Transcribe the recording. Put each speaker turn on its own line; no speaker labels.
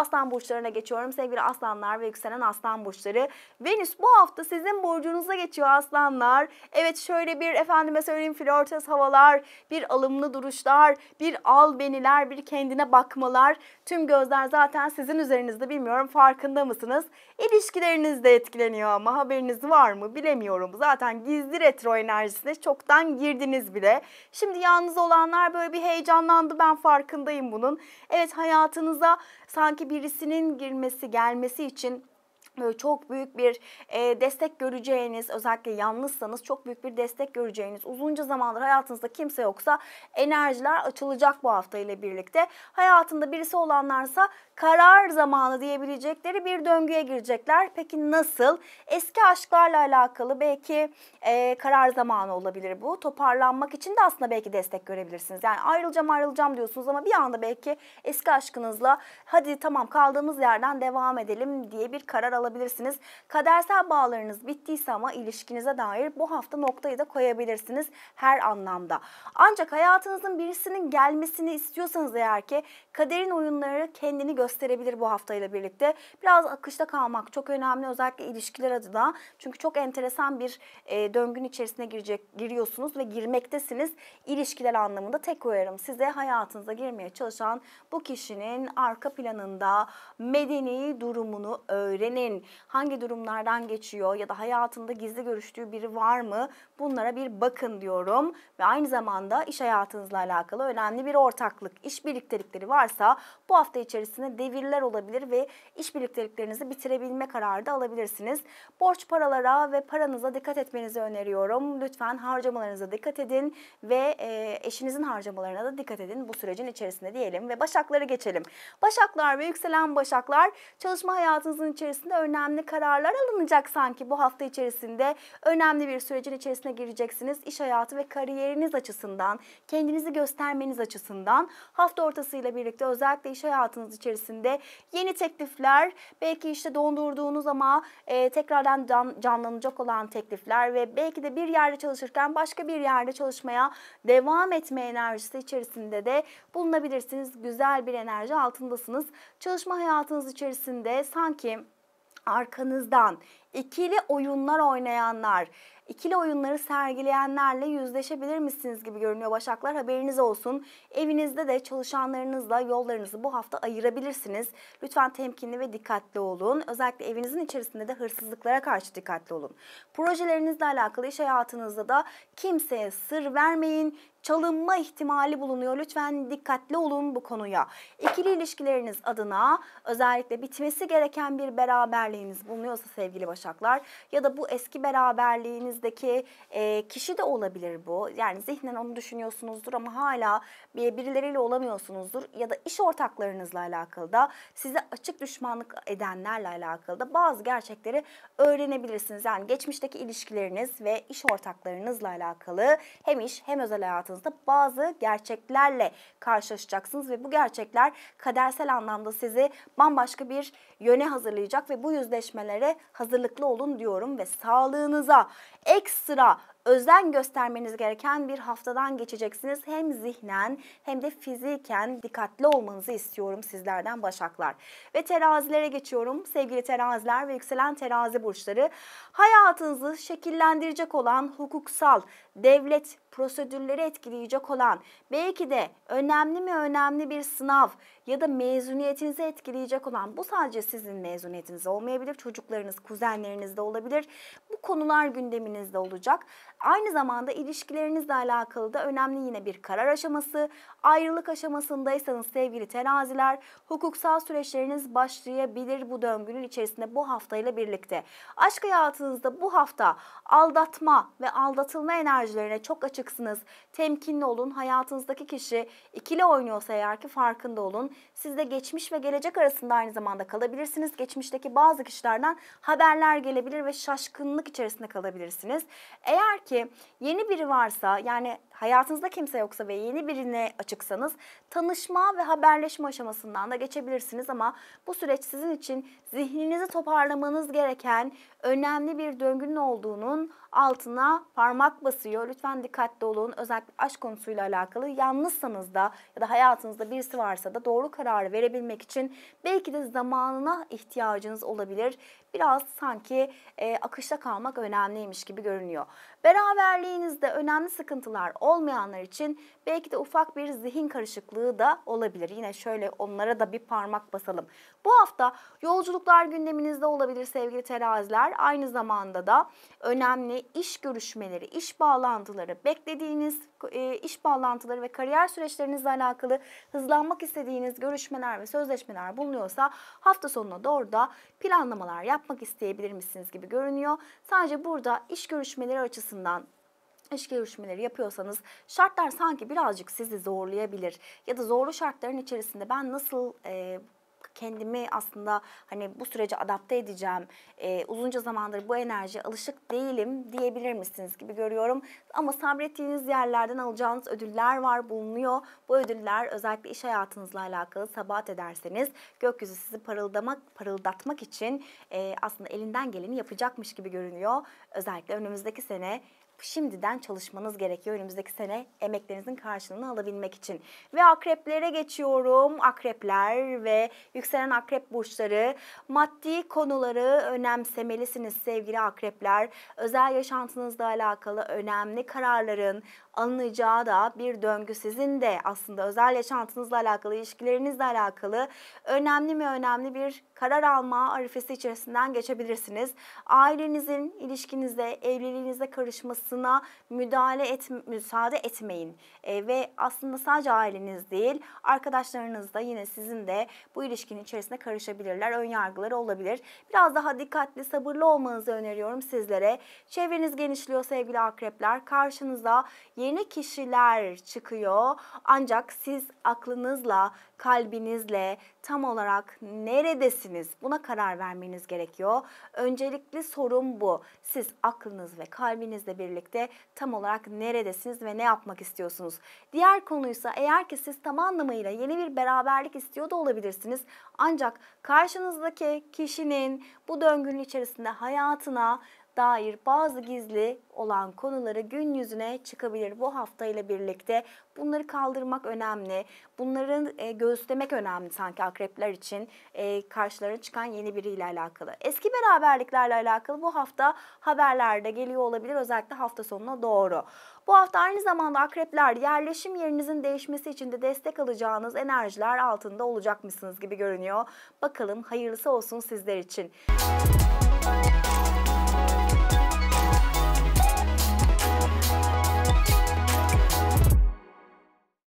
aslan burçlarına geçiyorum. Sevgili aslanlar ve yükselen aslan burçları. Venüs bu hafta sizin burcunuza geçiyor aslanlar. Evet şöyle bir efendime söyleyeyim flörtöz havalar, bir alımlı duruşlar, bir al beniler, bir kendine bakmalar. Tüm gözler zaten sizin üzerinizde bilmiyorum farkında mısınız? İlişkileriniz de etkileniyor ama haberiniz var mı bilemiyorum. Zaten gizli retro enerjisine çoktan girdiniz bile. Şimdi yalnız olanlar böyle bir heyecanlandı ben farkındayım bunun. Evet hayatınıza sanki birisinin girmesi gelmesi için böyle çok büyük bir e, destek göreceğiniz özellikle yalnızsanız çok büyük bir destek göreceğiniz uzunca zamandır hayatınızda kimse yoksa enerjiler açılacak bu hafta ile birlikte. Hayatında birisi olanlarsa karar zamanı diyebilecekleri bir döngüye girecekler. Peki nasıl? Eski aşklarla alakalı belki e, karar zamanı olabilir bu. Toparlanmak için de aslında belki destek görebilirsiniz. Yani ayrılacağım ayrılacağım diyorsunuz ama bir anda belki eski aşkınızla hadi tamam kaldığımız yerden devam edelim diye bir karar alabilirsiniz alabilirsiniz. Kadersel bağlarınız bittiyse ama ilişkinize dair bu hafta noktayı da koyabilirsiniz her anlamda. Ancak hayatınızın birisinin gelmesini istiyorsanız eğer ki kaderin oyunları kendini gösterebilir bu haftayla birlikte. Biraz akışta kalmak çok önemli özellikle ilişkiler adına. Çünkü çok enteresan bir e, döngün içerisine girecek giriyorsunuz ve girmektesiniz. İlişkiler anlamında tek uyarım size hayatınıza girmeye çalışan bu kişinin arka planında medeni durumunu öğrenin kimin hangi durumlardan geçiyor ya da hayatında gizli görüştüğü biri var mı? Bunlara bir bakın diyorum ve aynı zamanda iş hayatınızla alakalı önemli bir ortaklık, iş birliktelikleri varsa bu hafta içerisinde devirler olabilir ve iş birlikteliklerinizi bitirebilme kararı da alabilirsiniz. Borç paralara ve paranıza dikkat etmenizi öneriyorum. Lütfen harcamalarınıza dikkat edin ve e, eşinizin harcamalarına da dikkat edin bu sürecin içerisinde diyelim ve başakları geçelim. Başaklar ve yükselen başaklar çalışma hayatınızın içerisinde önemli kararlar alınacak sanki bu hafta içerisinde. Önemli bir sürecin içerisine gireceksiniz. İş hayatı ve kariyeriniz açısından, kendinizi göstermeniz açısından hafta ortasıyla birlikte özellikle iş hayatınız içerisinde yeni teklifler, belki işte dondurduğunuz ama e, tekrardan can, canlanacak olan teklifler ve belki de bir yerde çalışırken başka bir yerde çalışmaya devam etme enerjisi içerisinde de bulunabilirsiniz. Güzel bir enerji altındasınız. Çalışma hayatınız içerisinde sanki arkanızdan ikili oyunlar oynayanlar, ikili oyunları sergileyenlerle yüzleşebilir misiniz gibi görünüyor Başaklar. Haberiniz olsun. Evinizde de çalışanlarınızla yollarınızı bu hafta ayırabilirsiniz. Lütfen temkinli ve dikkatli olun. Özellikle evinizin içerisinde de hırsızlıklara karşı dikkatli olun. Projelerinizle alakalı iş hayatınızda da kimseye sır vermeyin çalınma ihtimali bulunuyor. Lütfen dikkatli olun bu konuya. İkili ilişkileriniz adına özellikle bitmesi gereken bir beraberliğiniz bulunuyorsa sevgili Başaklar ya da bu eski beraberliğiniz çevrenizdeki e, kişi de olabilir bu. Yani zihnen onu düşünüyorsunuzdur ama hala birileriyle olamıyorsunuzdur. Ya da iş ortaklarınızla alakalı da size açık düşmanlık edenlerle alakalı da bazı gerçekleri öğrenebilirsiniz. Yani geçmişteki ilişkileriniz ve iş ortaklarınızla alakalı hem iş hem özel hayatınızda bazı gerçeklerle karşılaşacaksınız ve bu gerçekler kadersel anlamda sizi bambaşka bir yöne hazırlayacak ve bu yüzleşmelere hazırlıklı olun diyorum ve sağlığınıza, ekstra özen göstermeniz gereken bir haftadan geçeceksiniz. Hem zihnen hem de fiziken dikkatli olmanızı istiyorum sizlerden Başaklar. Ve terazilere geçiyorum. Sevgili teraziler ve yükselen terazi burçları hayatınızı şekillendirecek olan hukuksal, devlet prosedürleri etkileyecek olan, belki de önemli mi önemli bir sınav ya da mezuniyetinizi etkileyecek olan, bu sadece sizin mezuniyetiniz olmayabilir, çocuklarınız, kuzenlerinizde olabilir. Bu konular gündeminizde olacak. Aynı zamanda ilişkilerinizle alakalı da önemli yine bir karar aşaması. Ayrılık aşamasındaysanız sevgili teraziler, hukuksal süreçleriniz başlayabilir bu döngünün içerisinde bu haftayla birlikte. Aşk hayatınızda bu hafta aldatma ve aldatılma enerjilerine çok açık açıksınız. Temkinli olun. Hayatınızdaki kişi ikili oynuyorsa eğer ki farkında olun. Siz de geçmiş ve gelecek arasında aynı zamanda kalabilirsiniz. Geçmişteki bazı kişilerden haberler gelebilir ve şaşkınlık içerisinde kalabilirsiniz. Eğer ki yeni biri varsa yani hayatınızda kimse yoksa ve yeni birine açıksanız tanışma ve haberleşme aşamasından da geçebilirsiniz ama bu süreç sizin için zihninizi toparlamanız gereken önemli bir döngünün olduğunun altına parmak basıyor. Lütfen dikkatli olun. Özellikle aşk konusuyla alakalı yalnızsanız da ya da hayatınızda birisi varsa da doğru kararı verebilmek için belki de zamanına ihtiyacınız olabilir biraz sanki e, akışta kalmak önemliymiş gibi görünüyor. Beraberliğinizde önemli sıkıntılar olmayanlar için belki de ufak bir zihin karışıklığı da olabilir. Yine şöyle onlara da bir parmak basalım. Bu hafta yolculuklar gündeminizde olabilir sevgili teraziler. Aynı zamanda da önemli iş görüşmeleri, iş bağlantıları, beklediğiniz e, iş bağlantıları ve kariyer süreçlerinizle alakalı hızlanmak istediğiniz görüşmeler ve sözleşmeler bulunuyorsa hafta sonuna doğru da planlamalar yap yapmak isteyebilir misiniz gibi görünüyor. Sadece burada iş görüşmeleri açısından iş görüşmeleri yapıyorsanız şartlar sanki birazcık sizi zorlayabilir ya da zorlu şartların içerisinde ben nasıl e, kendimi aslında hani bu sürece adapte edeceğim, e, uzunca zamandır bu enerjiye alışık değilim diyebilir misiniz gibi görüyorum. Ama sabrettiğiniz yerlerden alacağınız ödüller var, bulunuyor. Bu ödüller özellikle iş hayatınızla alakalı sabahat ederseniz gökyüzü sizi parıldamak, parıldatmak için e, aslında elinden geleni yapacakmış gibi görünüyor. Özellikle önümüzdeki sene şimdiden çalışmanız gerekiyor önümüzdeki sene emeklerinizin karşılığını alabilmek için. Ve akreplere geçiyorum. Akrepler ve yükselen akrep burçları maddi konuları önemsemelisiniz sevgili akrepler. Özel yaşantınızla alakalı önemli kararların, alınacağı da bir döngü sizin de aslında özel yaşantınızla alakalı, ilişkilerinizle alakalı önemli mi önemli bir karar alma arifesi içerisinden geçebilirsiniz. Ailenizin ilişkinize, evliliğinize karışmasına müdahale et, müsaade etmeyin. E, ve aslında sadece aileniz değil, arkadaşlarınız da yine sizin de bu ilişkinin içerisine karışabilirler. Ön yargıları olabilir. Biraz daha dikkatli, sabırlı olmanızı öneriyorum sizlere. Çevreniz genişliyor sevgili akrepler. Karşınıza yeni kişiler çıkıyor. Ancak siz aklınızla, kalbinizle tam olarak neredesiniz buna karar vermeniz gerekiyor. Öncelikli sorun bu. Siz aklınız ve kalbinizle birlikte tam olarak neredesiniz ve ne yapmak istiyorsunuz? Diğer konuysa eğer ki siz tam anlamıyla yeni bir beraberlik istiyor da olabilirsiniz. Ancak karşınızdaki kişinin bu döngünün içerisinde hayatına dair bazı gizli olan konuları gün yüzüne çıkabilir bu hafta ile birlikte. Bunları kaldırmak önemli. Bunları e, göğüslemek önemli sanki akrepler için e, karşılarına çıkan yeni biriyle alakalı. Eski beraberliklerle alakalı bu hafta haberlerde geliyor olabilir özellikle hafta sonuna doğru. Bu hafta aynı zamanda akrepler yerleşim yerinizin değişmesi için de destek alacağınız enerjiler altında olacak mısınız gibi görünüyor. Bakalım hayırlısı olsun sizler için. Müzik